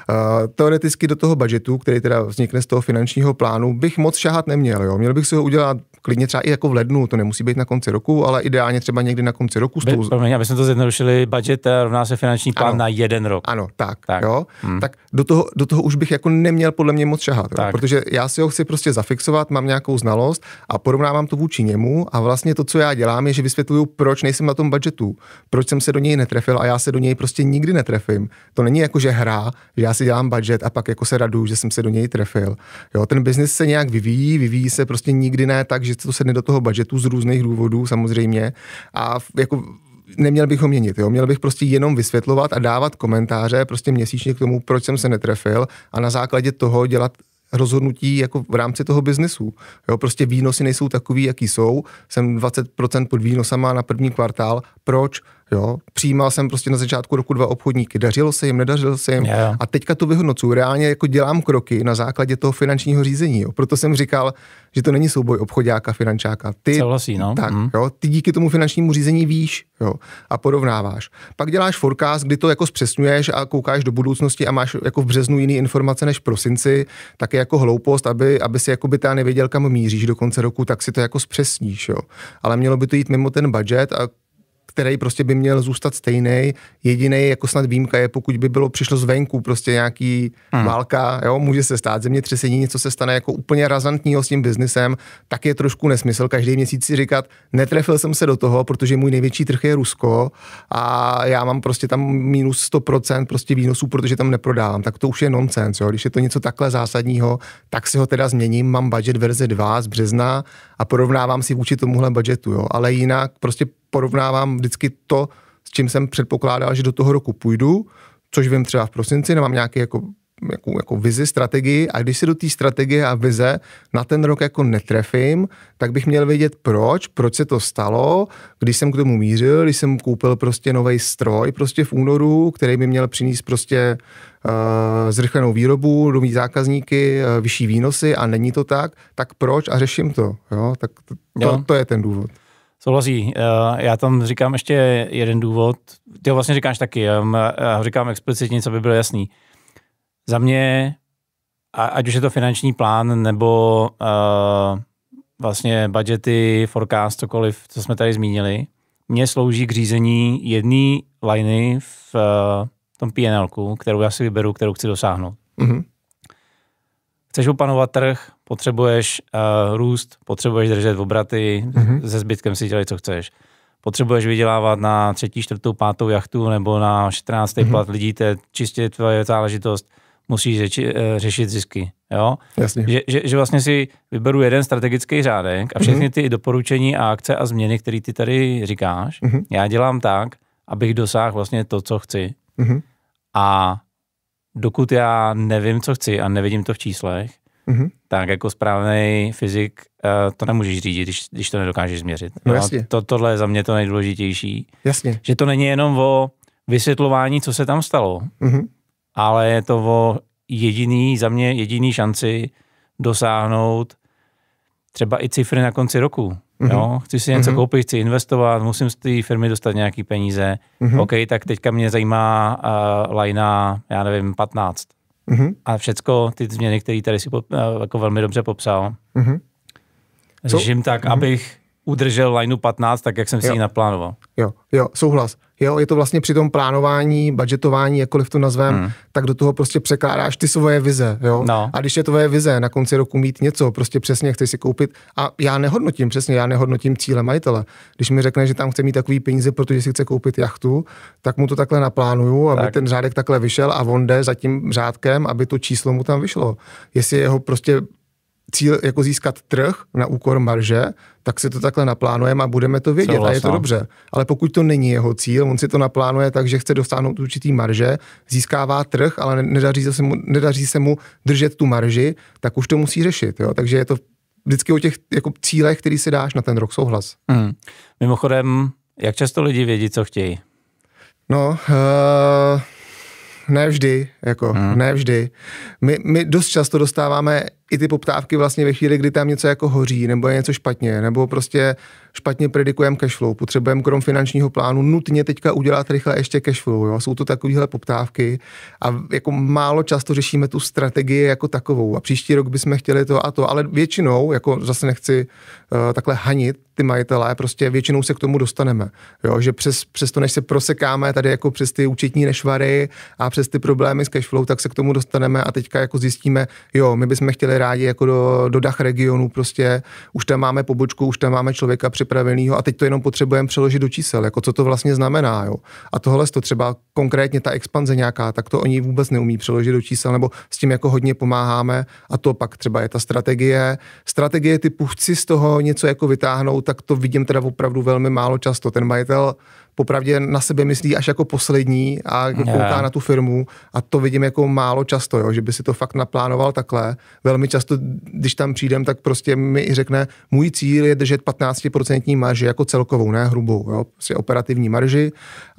Uh, teoreticky do toho budgetu, který teda vznikne z toho finančního plánu, bych moc šahat neměl. Jo. Měl bych si ho udělat klidně třeba i jako v lednu, to nemusí být na konci roku, ale ideálně třeba někdy na konci roku. By, stůl... promiň, abychom to zjednodušili, budget eh, rovná se finanční plán ano, na jeden rok. Ano, tak. Tak, jo. Hmm. tak do, toho, do toho už bych jako neměl podle mě moc šahat, jo, protože já si ho chci prostě zafixovat, mám nějakou znalost a porovnám srovnávám to vůči němu a vlastně to, co já dělám, je, že vysvětluju, proč nejsem na tom budžetu, proč jsem se do něj netrefil a já se do něj prostě nikdy netrefím. To není jako, že hra, že já si dělám budget a pak jako se raduju, že jsem se do něj trefil. Jo, ten biznis se nějak vyvíjí, vyvíjí se prostě nikdy ne tak, že to sedne do toho budžetu z různých důvodů samozřejmě a jako neměl bych ho měnit. Jo? Měl bych prostě jenom vysvětlovat a dávat komentáře prostě měsíčně k tomu, proč jsem se netrefil a na základě toho dělat rozhodnutí jako v rámci toho biznesu. Jo, prostě výnosy nejsou takový, jaký jsou. Jsem 20% pod výnosama na první kvartál. Proč? Jo, přijímal jsem prostě na začátku roku dva obchodníky, dařilo se jim, nedařilo se jim yeah. a teďka to vyhodnocuju, reálně jako dělám kroky na základě toho finančního řízení, jo. proto jsem říkal, že to není souboj obchodáka, finančáka. Ty, Celosí, no. Tak, mm. jo, ty díky tomu finančnímu řízení víš jo, a porovnáváš. Pak děláš forecast, kdy to jako zpřesňuješ a koukáš do budoucnosti a máš jako v březnu jiný informace než v prosinci, tak je jako hloupost, aby, aby si jako by ta nevěděl, kam míříš do konce roku, tak si to jako zpřesníš. Jo. Ale mělo by to jít mimo ten budget a který prostě by měl zůstat stejný. Jediný jako snad výjimka je, pokud by bylo přišlo zvenku prostě nějaký hmm. válka, jo, může se stát zemětřesení, něco se stane jako úplně razantního s tím biznesem, tak je trošku nesmysl každý měsíc si říkat, netrefil jsem se do toho, protože můj největší trh je Rusko a já mám prostě tam minus 100% prostě výnosů, protože tam neprodávám. Tak to už je nonsens, jo. Když je to něco takhle zásadního, tak si ho teda změním, mám budget verze 2 z března a porovnávám si vůči tomuhle budgetu, jo. Ale jinak prostě porovnávám vždycky to, s čím jsem předpokládal, že do toho roku půjdu, což vím třeba v prosinci, nemám nějaký jako jako, jako vizi, strategii a když se do té strategie a vize na ten rok jako netrefím, tak bych měl vědět proč, proč se to stalo, když jsem k tomu mířil, když jsem koupil prostě nový stroj prostě v únoru, který by měl přinést prostě uh, zrychlenou výrobu, nový zákazníky, uh, vyšší výnosy a není to tak, tak proč a řeším to, jo, tak to, to, to je ten důvod. Souhlasí. Eh, já tam říkám ještě jeden důvod. Ty ho vlastně říkáš taky. Já ho říkám explicitně, co by bylo jasný. Za mě, ať už je to finanční plán nebo uh, vlastně budgety, forecast, cokoliv, co jsme tady zmínili, mě slouží k řízení jedné liny v uh, tom PNL, kterou já si vyberu, kterou chci dosáhnout. Mm-hmm chceš opanovat trh, potřebuješ uh, růst, potřebuješ držet obraty, mm-hmm. se zbytkem si dělej, co chceš. Potřebuješ vydělávat na třetí, čtvrtou, pátou jachtu nebo na 14. Mm-hmm. plat lidí, to je čistě tvoje záležitost, musíš řeči, eh, řešit zisky. Jo? Jasně. Že, že, že vlastně si vyberu jeden strategický řádek a všechny mm-hmm. ty doporučení a akce a změny, které ty tady říkáš, mm-hmm. já dělám tak, abych dosáhl vlastně to, co chci. Mm-hmm. A dokud já nevím, co chci a nevidím to v číslech, mm-hmm. tak jako správný fyzik eh, to nemůžeš řídit, když, když to nedokážeš změřit. No, no jasně. To, tohle je za mě to nejdůležitější. Jasně. Že to není jenom o vysvětlování, co se tam stalo, mm-hmm. ale je to o jediný, za mě jediný šanci dosáhnout třeba i cifry na konci roku. Mm-hmm. Jo, chci si něco mm-hmm. koupit, chci investovat, musím z té firmy dostat nějaký peníze. Mm-hmm. OK, tak teďka mě zajímá uh, lajna, já nevím, 15. Mm-hmm. A všecko, ty změny, které tady si pop, uh, jako velmi dobře popsal, mm-hmm. řeším tak, mm-hmm. abych udržel lineu 15, tak jak jsem si jo. ji naplánoval. Jo, jo, souhlas. Jo, je to vlastně při tom plánování, budgetování, jakkoliv to nazvem, hmm. tak do toho prostě překládáš ty svoje vize. Jo? No. A když je tvoje vize na konci roku mít něco, prostě přesně chceš si koupit, a já nehodnotím přesně, já nehodnotím cíle majitele. Když mi řekne, že tam chce mít takový peníze, protože si chce koupit jachtu, tak mu to takhle naplánuju, aby tak. ten řádek takhle vyšel a on jde za tím řádkem, aby to číslo mu tam vyšlo. Jestli jeho prostě cíl jako získat trh na úkor marže, tak si to takhle naplánujeme a budeme to vědět Celo a je to dobře. Ale pokud to není jeho cíl, on si to naplánuje tak, že chce dostáhnout určitý marže, získává trh, ale nedaří se mu, nedaří se mu držet tu marži, tak už to musí řešit. Jo? Takže je to vždycky o těch jako cílech, který si dáš na ten rok souhlas. Hmm. Mimochodem, jak často lidi vědí, co chtějí? No, uh, ne vždy, jako, hmm. ne vždy. My, my dost často dostáváme i ty poptávky vlastně ve chvíli, kdy tam něco jako hoří, nebo je něco špatně, nebo prostě špatně predikujeme cashflow, potřebujeme krom finančního plánu nutně teďka udělat rychle ještě cashflow. Jo? Jsou to takovéhle poptávky a jako málo často řešíme tu strategii jako takovou. A příští rok bychom chtěli to a to, ale většinou, jako zase nechci uh, takhle hanit ty majitelé, prostě většinou se k tomu dostaneme. Jo? Že přes, přes to, než se prosekáme tady jako přes ty účetní nešvary a přes ty problémy s cashflow, tak se k tomu dostaneme a teďka jako zjistíme, jo, my bychom chtěli rádi jako do, do dach regionu prostě, už tam máme pobočku, už tam máme člověka, při připraveného a teď to jenom potřebujeme přeložit do čísel, jako co to vlastně znamená. Jo? A tohle to třeba konkrétně ta expanze nějaká, tak to oni vůbec neumí přeložit do čísel, nebo s tím jako hodně pomáháme a to pak třeba je ta strategie. Strategie typu chci z toho něco jako vytáhnout, tak to vidím teda opravdu velmi málo často. Ten majitel popravdě na sebe myslí až jako poslední a jako kouká na tu firmu a to vidím jako málo často, jo, že by si to fakt naplánoval takhle. Velmi často, když tam přijdem, tak prostě mi i řekne, můj cíl je držet 15% marži jako celkovou, ne hrubou, jo, prostě operativní marži,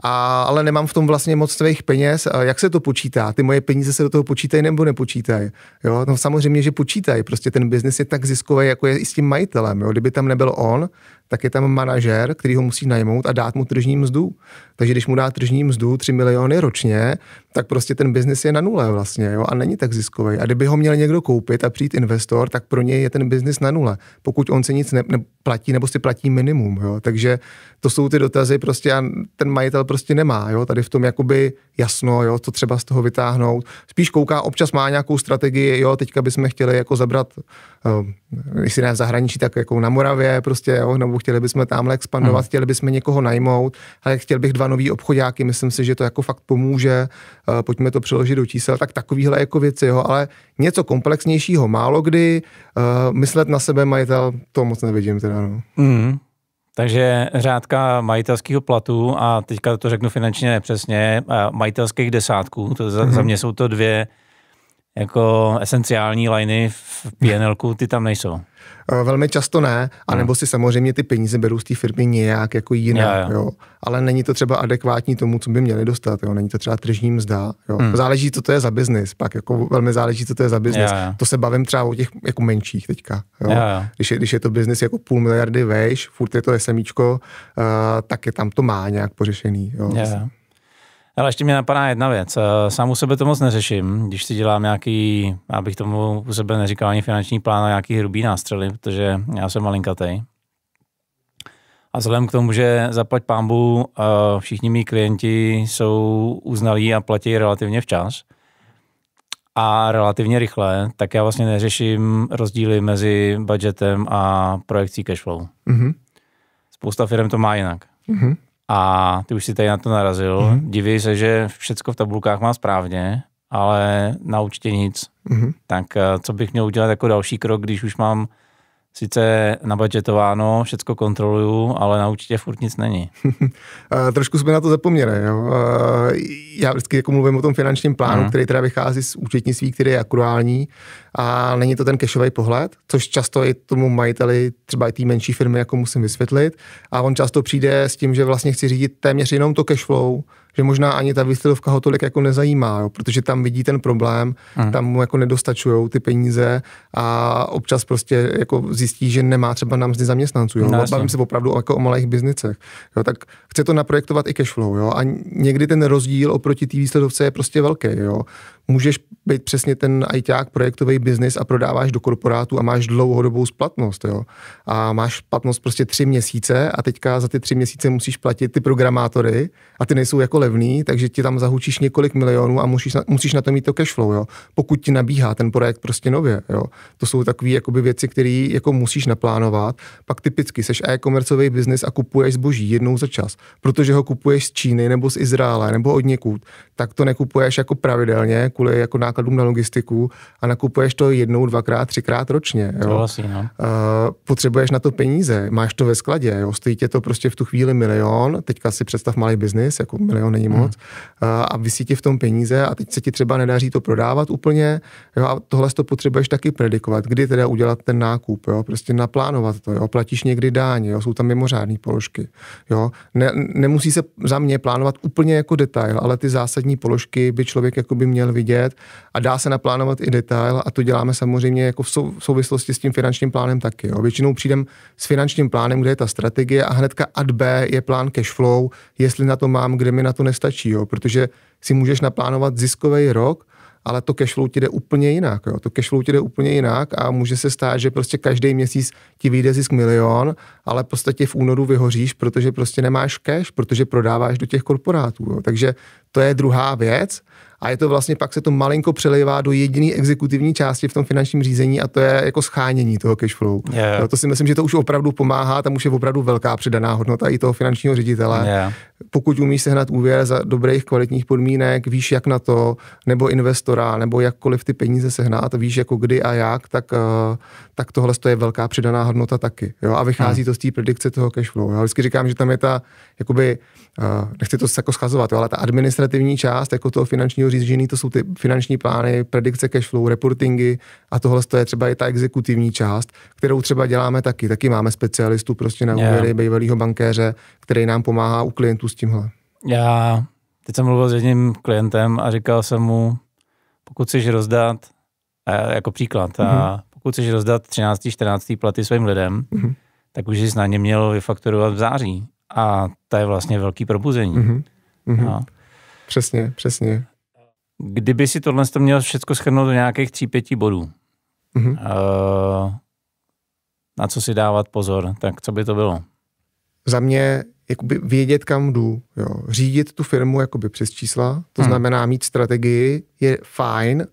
a, ale nemám v tom vlastně moc svých peněz. A jak se to počítá? Ty moje peníze se do toho počítají nebo nepočítají? Jo, no samozřejmě, že počítají, prostě ten biznis je tak ziskový, jako je i s tím majitelem, jo, kdyby tam nebyl on, tak je tam manažer, který ho musí najmout a dát mu tržní mzdu. Takže když mu dá tržní mzdu 3 miliony ročně, tak prostě ten biznis je na nule vlastně jo, a není tak ziskový. A kdyby ho měl někdo koupit a přijít investor, tak pro něj je ten biznis na nule, pokud on si nic neplatí nebo si platí minimum. Jo. Takže to jsou ty dotazy prostě a ten majitel prostě nemá jo, tady v tom jakoby jasno, jo, co třeba z toho vytáhnout. Spíš kouká, občas má nějakou strategii, jo, teďka bychom chtěli jako zabrat, jo, eh, jestli ne v zahraničí, tak jako na Moravě prostě, jo, nebo potřebu, chtěli bychom tamhle expandovat, hmm. chtěli bychom někoho najmout, ale chtěl bych dva nový obchodáky, myslím si, že to jako fakt pomůže, eh, pojďme to přeložit do čísel, tak takovýhle jako věci, jo, ale něco komplexnějšího málo kdy, eh, myslet na sebe majitel, to moc nevidím teda, no. Hmm. Takže řádka majitelského platu a teďka to řeknu finančně nepřesně, eh, majitelských desátků, to za, mm-hmm. za mhm. mě jsou to dvě jako esenciální liny v pnl ty tam nejsou. Eh, velmi často ne, anebo no. si samozřejmě ty peníze berou z té firmy nějak jako jiné, jo, jo. Jo. ale není to třeba adekvátní tomu, co by měli dostat, jo. není to třeba tržní mzda, jo. Hmm. záleží, co to je za biznis, pak jako velmi záleží, co to je za biznis, to se bavím třeba o těch jako menších teďka, jo. Když, je, když je to biznis jako půl miliardy vejš, furt je to SMIčko, uh, eh, tak je tam to má nějak pořešený. Jo. jo. Ale ještě mě napadá jedna věc. Eh, sám u sebe to moc neřeším, když si dělám nějaký, abych tomu u sebe neříkal ani finanční plán a nějaký hrubý nástřely, protože já jsem malinkatej. A vzhledem k tomu, že zaplať pámbu, eh, všichni mý klienti jsou uznalí a platí relativně včas a relativně rychle, tak já vlastně neřeším rozdíly mezi budgetem a projekcí cashflow. Mm-hmm. Spousta firm to má jinak. Mm-hmm. A ty už si tady na to narazil. Mm-hmm. Diví se, že všechno v tabulkách má správně, ale na účtě nic. Mm-hmm. Tak eh, co bych měl udělat jako další krok, když už mám sice nabadžetováno, všechno kontroluju, ale na určitě furt nic není. Eh, trošku jsme na to zapomněli. Jo. Eh, já vždycky jako mluvím o tom finančním plánu, hmm. který teda vychází z účetnictví, který je akruální a není to ten cashový pohled, což často i tomu majiteli třeba i té menší firmy jako musím vysvětlit a on často přijde s tím, že vlastně chci řídit téměř jenom to cashflow, že možná ani ta výsledovka ho tolik jako nezajímá, jo, protože tam vidí ten problém, hmm. tam mu jako nedostačují ty peníze a občas prostě jako zjistí, že nemá třeba nám zde zaměstnanců. Jo. No, Bavím se opravdu jako o malých biznicech. Jo, tak chce to naprojektovat i cashflow. Jo, a někdy ten rozdíl oproti té výsledovce je prostě velký. Jo můžeš být přesně ten ajťák, projektový biznis a prodáváš do korporátu a máš dlouhodobou splatnost, jo. A máš splatnost prostě tři měsíce a teďka za ty tři měsíce musíš platit ty programátory a ty nejsou jako levný, takže ti tam zahučíš několik milionů a musíš na, musíš na to mít to cash flow, jo. Pokud ti nabíhá ten projekt prostě nově, jo. To jsou takové věci, které jako musíš naplánovat. Pak typicky seš e-commerceový biznis a kupuješ zboží jednou za čas, protože ho kupuješ z Číny nebo z Izraele nebo od někud, tak to nekupuješ jako pravidelně, kvůli jako nákladům na logistiku a nakupuješ to jednou, dvakrát, třikrát ročně. Jo? To vlastně, no. uh, potřebuješ na to peníze, máš to ve skladě, jo? stojí tě to prostě v tu chvíli milion, teďka si představ malý biznis, jako milion není moc, hmm. uh, a vysí ti v tom peníze a teď se ti třeba nedaří to prodávat úplně jo? a tohle to potřebuješ taky predikovat, kdy teda udělat ten nákup, jo? prostě naplánovat to, jo? platíš někdy dáň, jo? jsou tam mimořádné položky. Jo? Ne, nemusí se za mě plánovat úplně jako detail, ale ty zásadní položky by člověk jako by měl vidět vidět a dá se naplánovat i detail a to děláme samozřejmě jako v souvislosti s tím finančním plánem taky. Jo. Většinou přijdem s finančním plánem, kde je ta strategie a hnedka ad B je plán cash flow, jestli na to mám, kde mi na to nestačí, jo. protože si můžeš naplánovat ziskový rok, ale to cashflow ti jde úplně jinak. Jo. To cashflow ti jde úplně jinak a může se stát, že prostě každý měsíc ti vyjde zisk milion, ale v podstatě v únoru vyhoříš, protože prostě nemáš cash, protože prodáváš do těch korporátů. Jo. Takže to je druhá věc. A je to vlastně pak se to malinko přelejvá do jediné exekutivní části v tom finančním řízení a to je jako schánění toho flow. Yeah. No, to si myslím, že to už opravdu pomáhá, tam už je opravdu velká přidaná hodnota i toho finančního ředitele. Yeah. Pokud umíš sehnat úvěr za dobrých kvalitních podmínek, víš jak na to, nebo investora, nebo jakkoliv ty peníze sehnat, víš jako kdy a jak, tak, eh, tak tohle je velká přidaná hodnota taky. Jo? A vychází hmm. to z té predikce toho flow. Já vždycky říkám, že tam je ta jakoby, uh, nechci to jako schazovat, jo, ale ta administrativní část jako toho finančního řízení, to jsou ty finanční plány, predikce cash flow, reportingy a tohle to je třeba i ta exekutivní část, kterou třeba děláme taky. Taky máme specialistu prostě na úvěry yeah. bývalého bankéře, který nám pomáhá u klientů s tímhle. Já teď jsem mluvil s jedním klientem a říkal jsem mu, pokud chceš rozdat, jako příklad, mm-hmm. a mhm. pokud chceš rozdat 13. 14. platy svým lidem, mm-hmm. tak už jsi na ně měl vyfakturovat v září. A to je vlastně velký probuzení. Mm-hmm. No. Přesně, přesně. Kdyby si tohle to měl všechno schrnout do nějakých tří, pěti bodů, mm-hmm. uh, na co si dávat pozor, tak co by to bylo? Za mě jakoby vědět, kam jdu. Jo. Řídit tu firmu jakoby přes čísla, to hmm. znamená mít strategii, je fajn,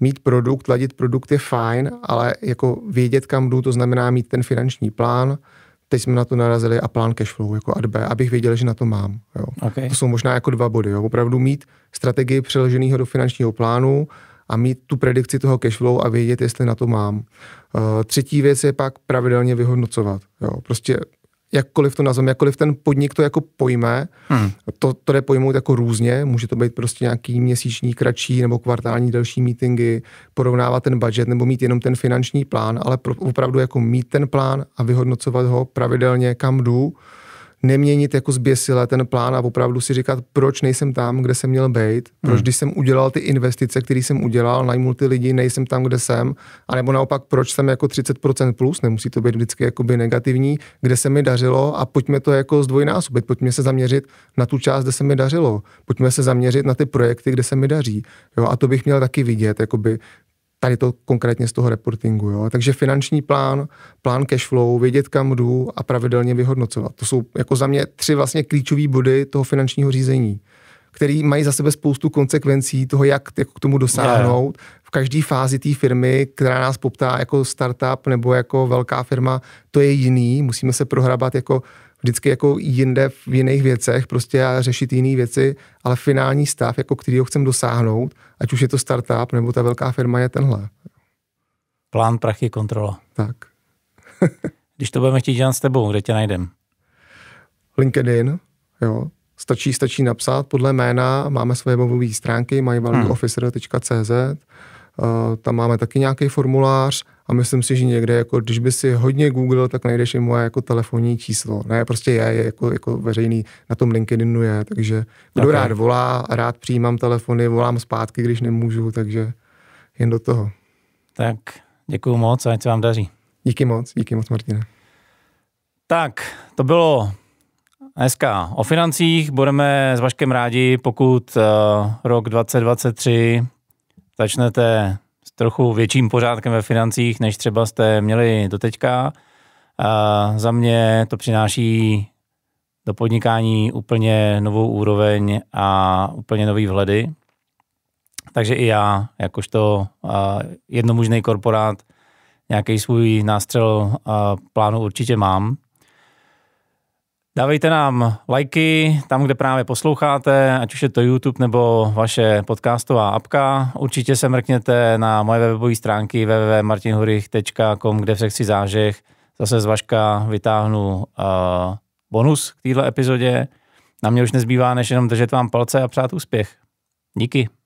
mít produkt, ladit produkt je fajn, ale jako vědět, kam jdu, to znamená mít ten finanční plán, teď jsme na to narazili a plán cashflow jako ADB, abych věděl, že na to mám. Jo. Okay. To jsou možná jako dva body. Jo. Opravdu mít strategii přeloženého do finančního plánu a mít tu predikci toho cashflow a vědět, jestli na to mám. Uh, třetí věc je pak pravidelně vyhodnocovat. Jo. Prostě jakkoliv to nazveme, jakkoliv ten podnik to jako pojme, hmm. to, to jde pojmout jako různě, může to být prostě nějaký měsíční, kratší nebo kvartální delší meetingy, porovnávat ten budget nebo mít jenom ten finanční plán, ale pro, opravdu jako mít ten plán a vyhodnocovat ho pravidelně, kam jdu, neměnit jako zběsile ten plán a opravdu si říkat, proč nejsem tam, kde jsem měl být, proč hmm. když jsem udělal ty investice, které jsem udělal, najmul ty lidi, nejsem tam, kde jsem, anebo naopak, proč jsem jako 30% plus, nemusí to být vždycky jakoby negativní, kde se mi dařilo a pojďme to jako zdvojnásobit, pojďme se zaměřit na tu část, kde se mi dařilo, pojďme se zaměřit na ty projekty, kde se mi daří. Jo, a to bych měl taky vidět, jakoby tady to konkrétně z toho reportingu. Jo? Takže finanční plán, plán cash flow, vědět, kam jdu a pravidelně vyhodnocovat. To jsou jako za mě tři vlastně klíčové body toho finančního řízení který mají za sebe spoustu konsekvencí toho, jak jako k tomu dosáhnout. V každé fázi té firmy, která nás poptá jako startup nebo jako velká firma, to je jiný. Musíme se prohrabat jako vždycky jako jinde v jiných věcech, prostě a řešit jiné věci, ale finální stav, jako který ho chcem dosáhnout, ať už je to startup nebo ta velká firma, je tenhle. Plán, prachy, kontrola. Tak. Když to budeme chtít dělat s tebou, kde tě najdem? LinkedIn, jo. Stačí, stačí napsat podle jména, máme svoje webové stránky myvalueofficer.cz, hmm. Uh, eh, tam máme taky nějaký formulář, a myslím si, že někde, jako, když by si hodně googlil, tak najdeš i moje jako telefonní číslo. Ne, prostě já je jako, jako veřejný, na tom LinkedInu je, takže kdo okay. rád volá a rád přijímám telefony, volám zpátky, když nemůžu, takže jen do toho. Tak, děkuji moc a ať se vám daří. Díky moc, díky moc Martine. Tak, to bylo Dneska o financích budeme s Vaškem rádi, pokud uh, rok 2023 začnete trochu větším pořádkem ve financích, než třeba jste měli doteďka. A za mě to přináší do podnikání úplně novou úroveň a úplně nový vhledy. Takže i já, jakožto jednomužný korporát, nějaký svůj nástřel plánu určitě mám. Dávejte nám lajky tam, kde právě posloucháte, ať už je to YouTube nebo vaše podcastová apka. Určitě se mrkněte na moje webové stránky www.martinhurich.com, kde v sekci zážeh zase z Vaška vytáhnu uh, bonus k této epizodě. Na mě už nezbývá, než jenom držet vám palce a přát úspěch. Díky.